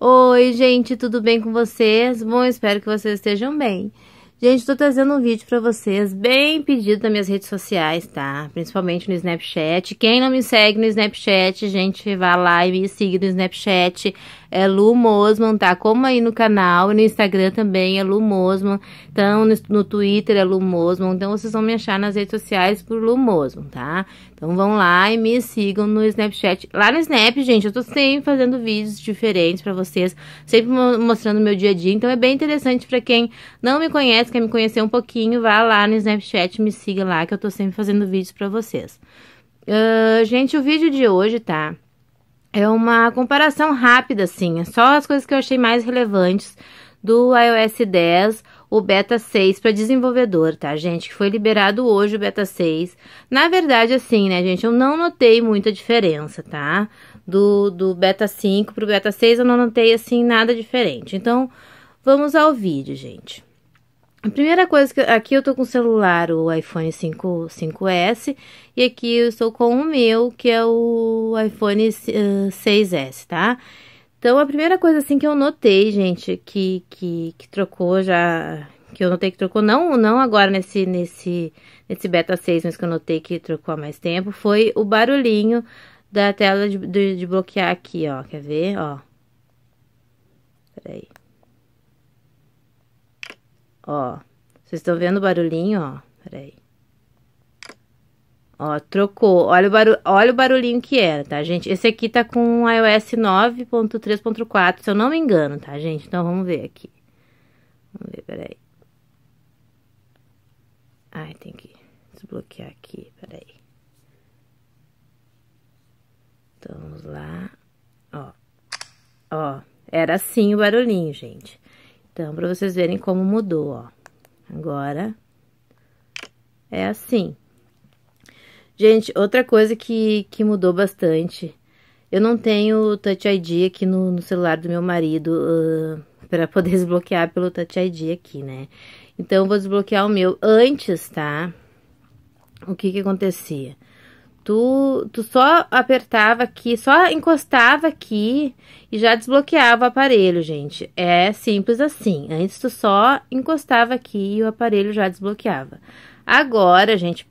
Oi, gente, tudo bem com vocês? Bom, espero que vocês estejam bem. Gente, tô trazendo um vídeo pra vocês, bem pedido nas minhas redes sociais, tá? Principalmente no Snapchat. Quem não me segue no Snapchat, gente, vá lá e me siga no Snapchat. É Lu Mosman, tá? Como aí no canal, no Instagram também é Lu Mosman. Então, no, Twitter é Lu Mosman. Então, vocês vão me achar nas redes sociais por Lu Mosman, tá? Então, vão lá e me sigam no Snapchat. Lá no Snap, gente, eu tô sempre fazendo vídeos diferentes pra vocês. Sempre mostrando meu dia a dia. Então, é bem interessante pra quem não me conhece mais quer me conhecer um pouquinho, vá lá no Snapchat, me siga lá, que eu tô sempre fazendo vídeos para vocês. Uh, gente, o vídeo de hoje, tá? É uma comparação rápida, assim. É só as coisas que eu achei mais relevantes do iOS 10, o beta 6 para desenvolvedor, tá, gente? Que foi liberado hoje o beta 6. Na verdade, assim, né, gente, eu não notei muita diferença, tá? Do, do beta 5 pro beta 6, eu não notei, assim, nada diferente. Então, vamos ao vídeo, gente. A primeira coisa que aqui eu tô com o celular, o iPhone 5, 5S, e aqui eu estou com o meu, que é o iPhone 6S, tá? Então, a primeira coisa assim que eu notei, gente, que, que, que trocou já, que eu notei que trocou, não, não agora nesse, nesse, nesse beta 6, mas que eu notei que trocou há mais tempo, foi o barulhinho da tela de, de, de bloquear aqui, ó, quer ver, ó. Peraí. Ó, vocês estão vendo o barulhinho, ó? Peraí. Ó, trocou. Olha o, barulho, olha o barulhinho que era, tá, gente? Esse aqui tá com iOS 9.3.4, se eu não me engano, tá, gente? Então, vamos ver aqui. Vamos ver, peraí. Ai, tem que desbloquear aqui, peraí. Então, vamos lá. Ó. Ó, era assim o barulhinho, gente. Então, para vocês verem como mudou, ó. Agora, é assim. Gente, outra coisa que, que mudou bastante. Eu não tenho Touch ID aqui no, no celular do meu marido uh, para poder desbloquear pelo Touch ID aqui, né? Então, eu vou desbloquear o meu antes, tá? O que que acontecia? Tu, tu só apertava aqui, só encostava aqui e já desbloqueava o aparelho, gente. É simples assim. Antes tu só encostava aqui e o aparelho já desbloqueava. Agora, gente,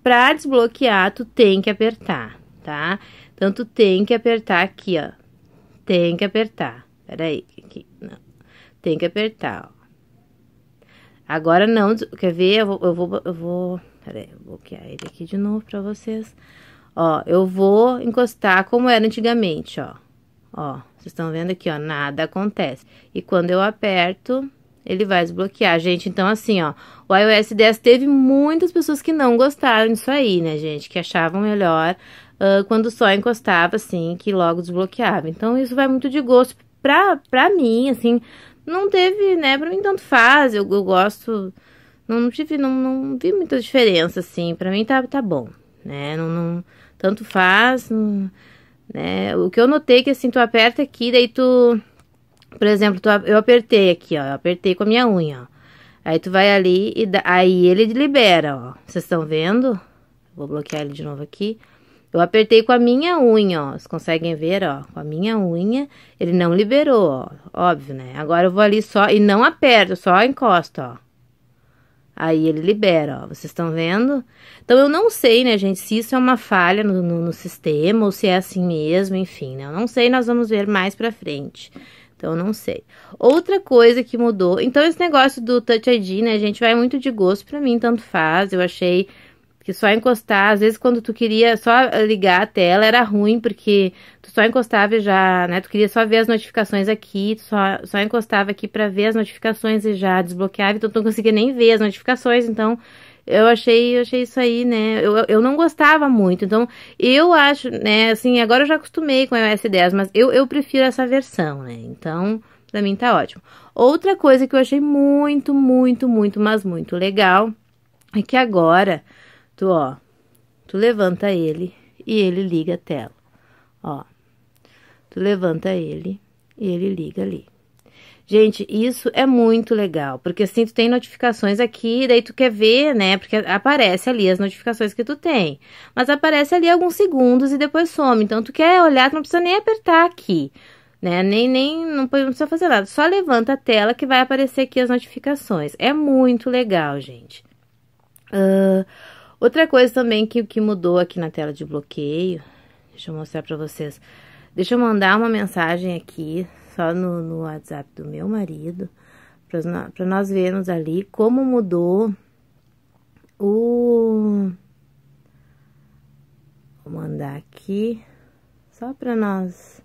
para desbloquear, tu tem que apertar, tá? Então, tu tem que apertar aqui, ó. Tem que apertar. Peraí, aqui, não. Tem que apertar, ó. Agora não, quer ver? Eu vou, eu vou, eu vou Peraí, vou bloquear ele aqui de novo pra vocês. Ó, eu vou encostar como era antigamente, ó. Ó, vocês estão vendo aqui, ó, nada acontece. E quando eu aperto, ele vai desbloquear, gente. Então, assim, ó, o iOS 10 teve muitas pessoas que não gostaram disso aí, né, gente? Que achavam melhor uh, quando só encostava, assim, que logo desbloqueava. Então, isso vai muito de gosto. Pra, pra mim, assim, não teve, né, pra mim tanto faz, eu, eu gosto não tive, não, não vi muita diferença, assim. Pra mim tá, tá bom, né? Não, não tanto faz, não, né? O que eu notei é que, assim, tu aperta aqui, daí tu... Por exemplo, tu, eu apertei aqui, ó. Eu apertei com a minha unha, ó. Aí tu vai ali e aí ele libera, ó. Vocês estão vendo? Vou bloquear ele de novo aqui. Eu apertei com a minha unha, ó. Vocês conseguem ver, ó? Com a minha unha, ele não liberou, ó. Óbvio, né? Agora eu vou ali só e não aperto, só encosto, ó. Aí ele libera, ó, vocês estão vendo? Então eu não sei, né, gente, se isso é uma falha no, no, no, sistema ou se é assim mesmo, enfim, né? Eu não sei, nós vamos ver mais pra frente. Então não sei. Outra coisa que mudou, então esse negócio do Touch ID, né, gente, vai muito de gosto pra mim, tanto faz. Eu achei que só encostar, às vezes quando tu queria só ligar a tela era ruim, porque só encostava e já, né? Tu queria só ver as notificações aqui, só, só encostava aqui para ver as notificações e já desbloqueava, então tu não conseguia nem ver as notificações, então eu achei, eu achei isso aí, né? Eu, eu não gostava muito. Então, eu acho, né, assim, agora eu já acostumei com o iOS 10, mas eu, eu prefiro essa versão, né? Então, pra mim tá ótimo. Outra coisa que eu achei muito, muito, muito, mas muito legal é que agora tu, ó, tu levanta ele e ele liga a tela. Ó. Tu levanta ele e ele liga ali. Gente, isso é muito legal, porque assim tu tem notificações aqui, daí tu quer ver, né? Porque aparece ali as notificações que tu tem. Mas aparece ali alguns segundos e depois some. Então tu quer olhar, tu não precisa nem apertar aqui, né? Nem nem não precisa fazer nada. Só levanta a tela que vai aparecer aqui as notificações. É muito legal, gente. Uh, outra coisa também que que mudou aqui na tela de bloqueio, deixa eu mostrar para vocês. Deixa eu mandar uma mensagem aqui, só no, no WhatsApp do meu marido, para nós vermos ali como mudou o. Vou mandar aqui, só para nós.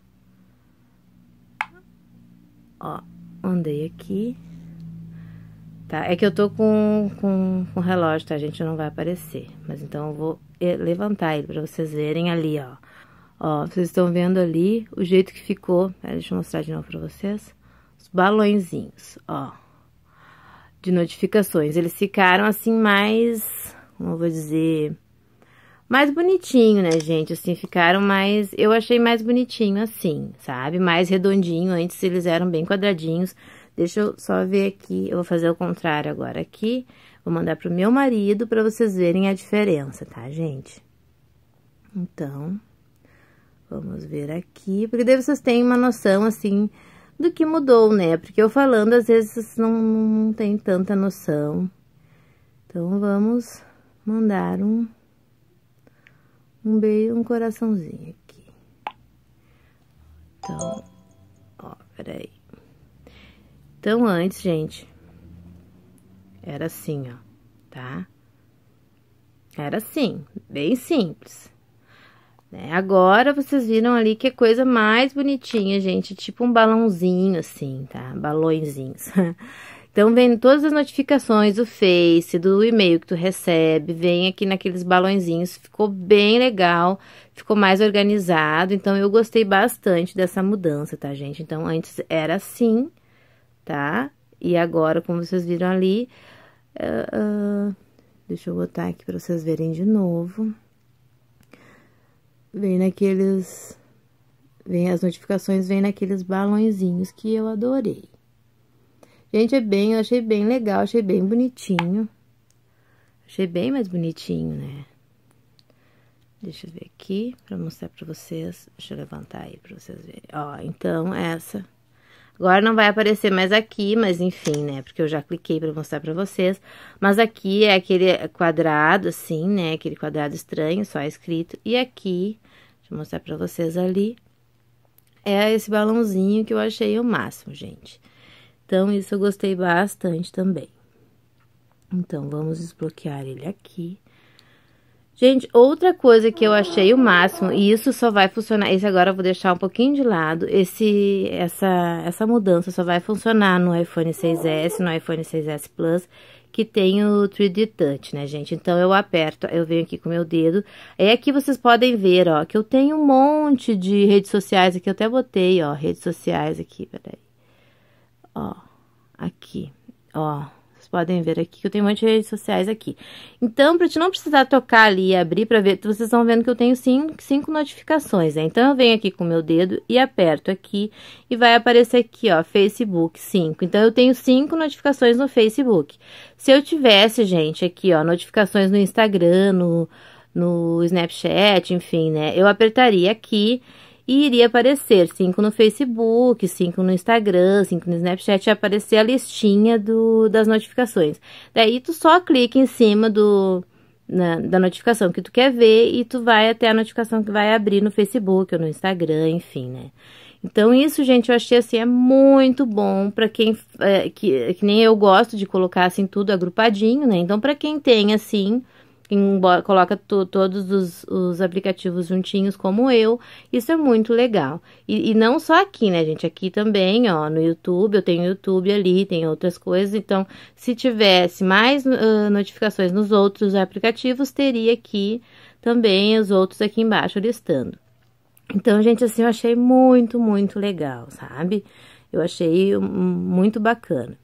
Ó, mandei aqui. Tá? É que eu tô com, com, com relógio, tá, gente? Não vai aparecer. Mas então eu vou eh, levantar ele para vocês verem ali, ó. Ó, vocês estão vendo ali o jeito que ficou. Pera, deixa eu mostrar de novo pra vocês. Os balõezinhos, ó. De notificações. Eles ficaram assim mais, como eu vou dizer, mais bonitinho, né, gente? Assim, ficaram mais... Eu achei mais bonitinho assim, sabe? Mais redondinho. Antes eles eram bem quadradinhos. Deixa eu só ver aqui. Eu vou fazer o contrário agora aqui. Vou mandar pro meu marido pra vocês verem a diferença, tá, gente? Então... Vamos ver aqui, porque daí vocês têm uma noção, assim, do que mudou, né? Porque eu falando, às vezes, não, não tem tanta noção. Então, vamos mandar um, um beijo, um coraçãozinho aqui. Então, ó, peraí. Então, antes, gente, era assim, ó, tá? Era assim, bem simples. Né? Agora vocês viram ali que é coisa mais bonitinha, gente. Tipo um balãozinho assim, tá? Balõezinhos. Então, vem todas as notificações do Face, do e-mail que tu recebe, vem aqui naqueles balãozinhos. Ficou bem legal, ficou mais organizado. Então, eu gostei bastante dessa mudança, tá, gente? Então, antes era assim, tá? E agora, como vocês viram ali... Uh, uh, deixa eu botar aqui pra vocês verem de novo vem naqueles vem as notificações vem naqueles balãozinhos que eu adorei. Gente, é bem, eu achei bem legal, achei bem bonitinho. Achei bem mais bonitinho, né? Deixa eu ver aqui para mostrar para vocês. Deixa eu levantar aí para vocês verem. Ó, então essa Agora não vai aparecer mais aqui, mas enfim, né? Porque eu já cliquei para mostrar para vocês. Mas aqui é aquele quadrado, assim, né? Aquele quadrado estranho, só escrito. E aqui, deixa eu mostrar para vocês ali, é esse balãozinho que eu achei o máximo, gente. Então, isso eu gostei bastante também. Então, vamos desbloquear ele aqui. Gente, outra coisa que eu achei o máximo, e isso só vai funcionar, esse agora eu vou deixar um pouquinho de lado, esse, essa, essa mudança só vai funcionar no iPhone 6S, no iPhone 6S Plus, que tem o 3D Touch, né, gente? Então, eu aperto, eu venho aqui com meu dedo, e aqui vocês podem ver, ó, que eu tenho um monte de redes sociais aqui, eu até botei, ó, redes sociais aqui, peraí. Ó, aqui, ó podem ver aqui, que eu tenho um monte de redes sociais aqui. Então, para te não precisar tocar ali e abrir para ver, vocês vão vendo que eu tenho cinco, cinco notificações, né? Então, eu venho aqui com o meu dedo e aperto aqui e vai aparecer aqui, ó, Facebook 5. Então, eu tenho cinco notificações no Facebook. Se eu tivesse, gente, aqui, ó, notificações no Instagram, no, no Snapchat, enfim, né? Eu apertaria aqui e iria aparecer cinco no Facebook, cinco no Instagram, cinco no Snapchat, ia aparecer a listinha do, das notificações. Daí tu só clica em cima do na, da notificação que tu quer ver e tu vai até a notificação que vai abrir no Facebook ou no Instagram, enfim, né? Então isso, gente, eu achei assim é muito bom para quem é, que, que nem eu gosto de colocar assim tudo agrupadinho, né? Então para quem tem assim embora, coloca todos os, os, aplicativos juntinhos como eu. Isso é muito legal. E, e, não só aqui, né, gente? Aqui também, ó, no YouTube, eu tenho YouTube ali, tem outras coisas. Então, se tivesse mais uh, notificações nos outros aplicativos, teria aqui também os outros aqui embaixo listando. Então, gente, assim, eu achei muito, muito legal, sabe? Eu achei hum, muito bacana.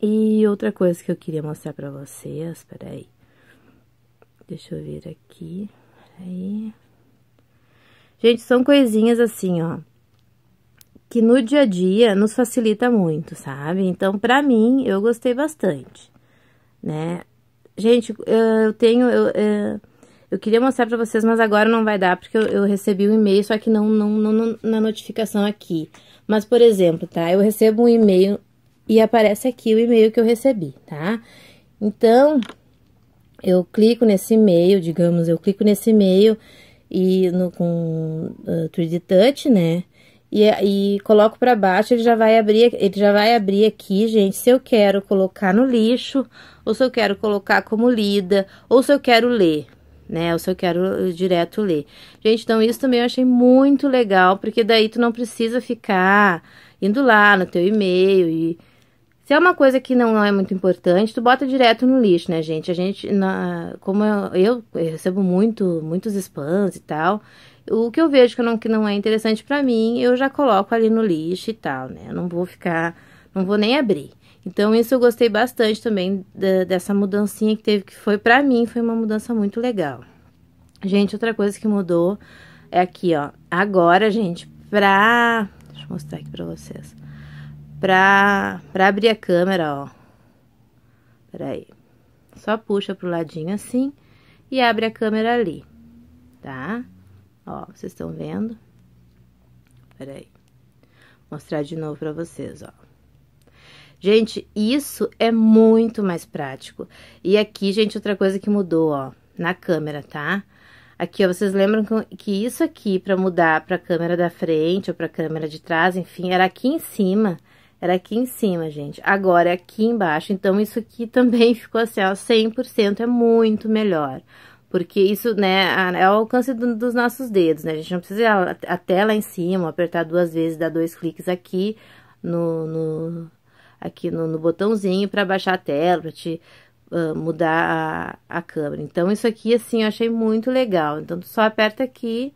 E outra coisa que eu queria mostrar para vocês, peraí. Deixa eu ver aqui. Aí. Gente, são coisinhas assim, ó. Que no dia a dia nos facilita muito, sabe? Então, pra mim, eu gostei bastante, né? Gente, eu tenho... Eu, é, eu, queria mostrar pra vocês, mas agora não vai dar, porque eu, eu recebi um e-mail, só que não, não, não, na notificação aqui. Mas, por exemplo, tá? Eu recebo um e-mail e aparece aqui o e-mail que eu recebi, tá? Então, eu clico nesse e-mail, digamos, eu clico nesse e-mail e no, com uh, ah, 3D Touch, né? E, e coloco para baixo, ele já vai abrir, ele já vai abrir aqui, gente, se eu quero colocar no lixo, ou se eu quero colocar como lida, ou se eu quero ler, né? Ou se eu quero ah, direto ler. Gente, então isso também eu achei muito legal, porque daí tu não precisa ficar indo lá no teu e-mail e se é uma coisa que não, não é muito importante, tu bota direto no lixo, né, gente? A gente, na, como eu, eu, eu recebo muito, muitos spams e tal, o que eu vejo que não, que não é interessante para mim, eu já coloco ali no lixo e tal, né? Eu não vou ficar, não vou nem abrir. Então, isso eu gostei bastante também da, dessa mudancinha que teve, que foi para mim, foi uma mudança muito legal. Gente, outra coisa que mudou é aqui, ó. Agora, gente, pra... Deixa eu mostrar aqui pra vocês pra, pra abrir a câmera, ó. Peraí. Só puxa pro ladinho assim e abre a câmera ali, tá? Ó, vocês estão vendo? Peraí. Vou mostrar de novo pra vocês, ó. Gente, isso é muito mais prático. E aqui, gente, outra coisa que mudou, ó, na câmera, tá? Aqui, ó, vocês lembram que isso aqui, para mudar pra câmera da frente ou pra câmera de trás, enfim, era aqui em cima era aqui em cima, gente. Agora é aqui embaixo. Então, isso aqui também ficou assim, ó, 100% é muito melhor. Porque isso, né, é o alcance do, dos nossos dedos, né? A gente não precisa ir até lá em cima, apertar duas vezes, dar dois cliques aqui no... no aqui no, no botãozinho para baixar a tela, para te uh, mudar a, a câmera. Então, isso aqui, assim, eu achei muito legal. Então, tu só aperta aqui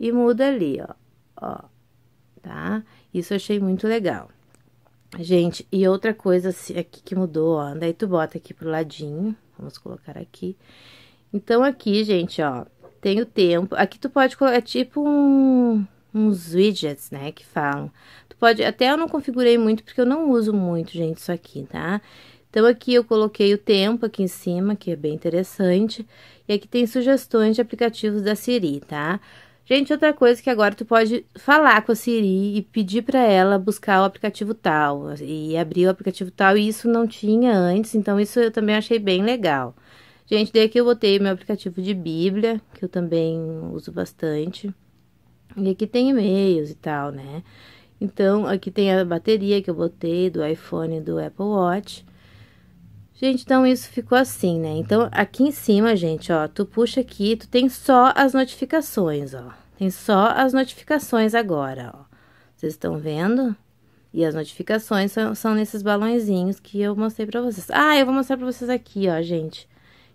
e muda ali, ó. Ó, tá? Isso eu achei muito legal. Gente, e outra coisa aqui é que mudou, ó, daí tu bota aqui pro ladinho, vamos colocar aqui. Então, aqui, gente, ó, tem o tempo, aqui tu pode colocar, é tipo um, uns widgets, né, que falam. Tu pode, até eu não configurei muito, porque eu não uso muito, gente, isso aqui, tá? Então, aqui eu coloquei o tempo aqui em cima, que é bem interessante. E aqui tem sugestões de aplicativos da Siri, tá? Tá? Gente, outra coisa que agora tu pode falar com a Siri e pedir para ela buscar o aplicativo tal e abrir o aplicativo tal, e isso não tinha antes, então isso eu também achei bem legal. Gente, daí aqui eu botei meu aplicativo de Bíblia, que eu também uso bastante. E aqui tem e-mails e tal, né? Então, aqui tem a bateria que eu botei do iPhone e do Apple Watch. Gente, então isso ficou assim, né? Então, aqui em cima, gente, ó, tu puxa aqui, tu tem só as notificações, ó. Tem só as notificações agora, ó. Vocês estão vendo? E as notificações são, são nesses balãozinhos que eu mostrei pra vocês. Ah, eu vou mostrar pra vocês aqui, ó, gente,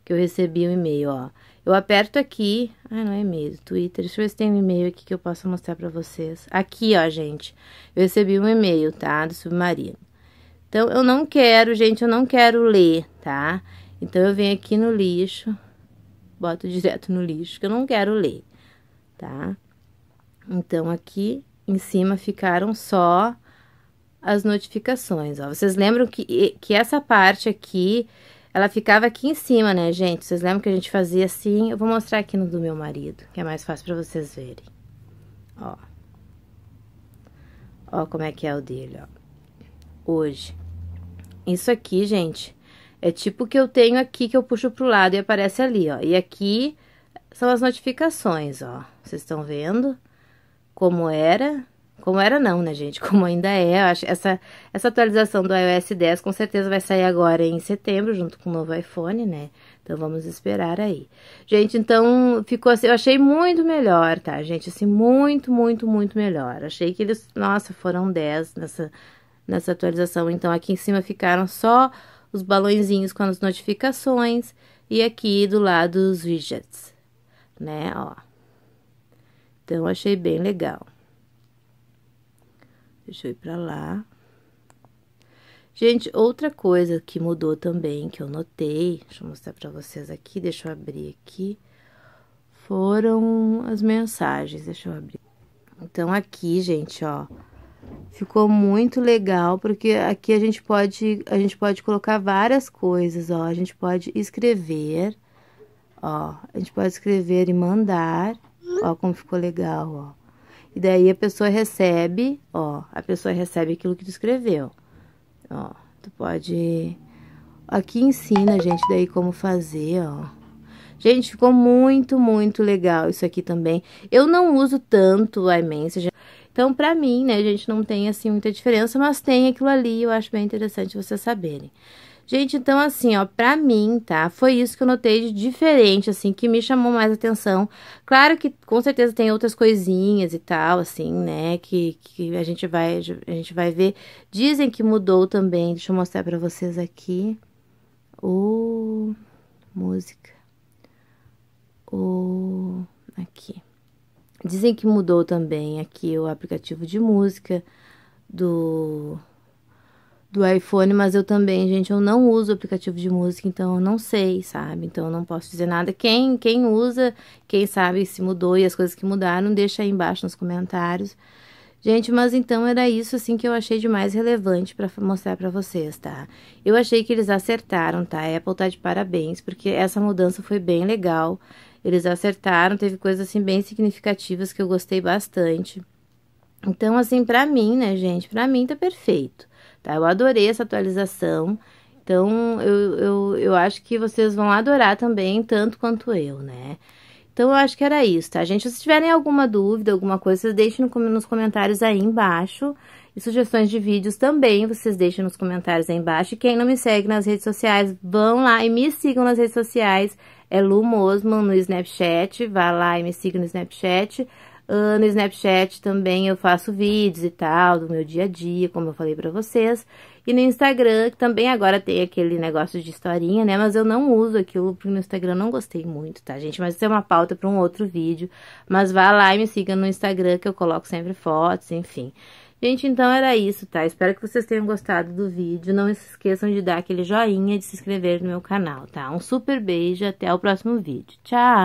que eu recebi o um e-mail, ó. Eu aperto aqui, ai, não é e-mail, Twitter, deixa eu ver se tem um e-mail aqui que eu possa mostrar pra vocês. Aqui, ó, gente, eu recebi um e-mail, tá, do Submarino. Então, eu não quero, gente, eu não quero ler, tá? Então, eu venho aqui no lixo, boto direto no lixo, que eu não quero ler, tá? Então, aqui em cima ficaram só as notificações, ó. Vocês lembram que, que essa parte aqui, ela ficava aqui em cima, né, gente? Vocês lembram que a gente fazia assim? Eu vou mostrar aqui no do meu marido, que é mais fácil pra vocês verem. Ó. Ó como é que é o dele, ó. Hoje. Isso aqui, gente, é tipo que eu tenho aqui que eu puxo pro lado e aparece ali, ó. E aqui são as notificações, ó. Vocês estão vendo como era? Como era não, né, gente? Como ainda é. Eu acho essa, essa atualização do iOS 10 com certeza vai sair agora em setembro, junto com o novo iPhone, né? Então, vamos esperar aí. Gente, então, ficou assim, eu achei muito melhor, tá, gente? Assim, muito, muito, muito melhor. Achei que eles, nossa, foram 10 nessa nessa atualização. Então, aqui em cima ficaram só os balõezinhos com as notificações e aqui do lado os widgets, né, ó. Então, achei bem legal. Deixa eu ir pra lá. Gente, outra coisa que mudou também, que eu notei, deixa eu mostrar pra vocês aqui, deixa eu abrir aqui, foram as mensagens, deixa eu abrir. Então, aqui, gente, ó, Ficou muito legal, porque aqui a gente pode, a gente pode colocar várias coisas, ó. A gente pode escrever, ó. A gente pode escrever e mandar, ó, como ficou legal, ó. E daí a pessoa recebe, ó, a pessoa recebe aquilo que tu escreveu. Ó, tu pode... Aqui ensina, gente, daí como fazer, ó. Gente, ficou muito, muito legal isso aqui também. Eu não uso tanto a imensa, então, para mim, né, gente, não tem assim muita diferença, mas tem aquilo ali, eu acho bem interessante vocês saberem. Gente, então assim, ó, pra mim, tá? Foi isso que eu notei de diferente, assim, que me chamou mais atenção. Claro que com certeza tem outras coisinhas e tal, assim, né? Que, que a, gente vai, a gente vai ver. Dizem que mudou também. Deixa eu mostrar pra vocês aqui. O. Música. O. Aqui. Dizem que mudou também aqui o aplicativo de música do do iPhone, mas eu também, gente, eu não uso aplicativo de música, então eu não sei, sabe? Então eu não posso dizer nada. Quem quem usa, quem sabe se mudou e as coisas que mudaram, deixa aí embaixo nos comentários. Gente, mas então era isso assim que eu achei de mais relevante para mostrar para vocês, tá? Eu achei que eles acertaram, tá? A Apple tá de parabéns, porque essa mudança foi bem legal. Eles acertaram, teve coisas assim bem significativas que eu gostei bastante. Então, assim, para mim, né, gente, para mim tá perfeito, tá? Eu adorei essa atualização. Então, eu, eu, eu acho que vocês vão adorar também, tanto quanto eu, né? Então, eu acho que era isso, tá, gente? Se tiverem alguma dúvida, alguma coisa, vocês deixem nos comentários aí embaixo. E sugestões de vídeos também vocês deixem nos comentários aí embaixo. quem não me segue nas redes sociais, vão lá e me sigam nas redes sociais. É Lu Mosman no Snapchat, vá lá e me siga no Snapchat. Uh, no Snapchat também eu faço vídeos e tal, do meu dia a dia, como eu falei pra vocês. E no Instagram, que também agora tem aquele negócio de historinha, né? Mas eu não uso aquilo, porque no Instagram eu não gostei muito, tá, gente? Mas isso é uma pauta pra um outro vídeo. Mas vá lá e me siga no Instagram, que eu coloco sempre fotos, enfim. Gente, então era isso, tá? Espero que vocês tenham gostado do vídeo. Não se esqueçam de dar aquele joinha e de se inscrever no meu canal, tá? Um super beijo até o próximo vídeo. Tchau!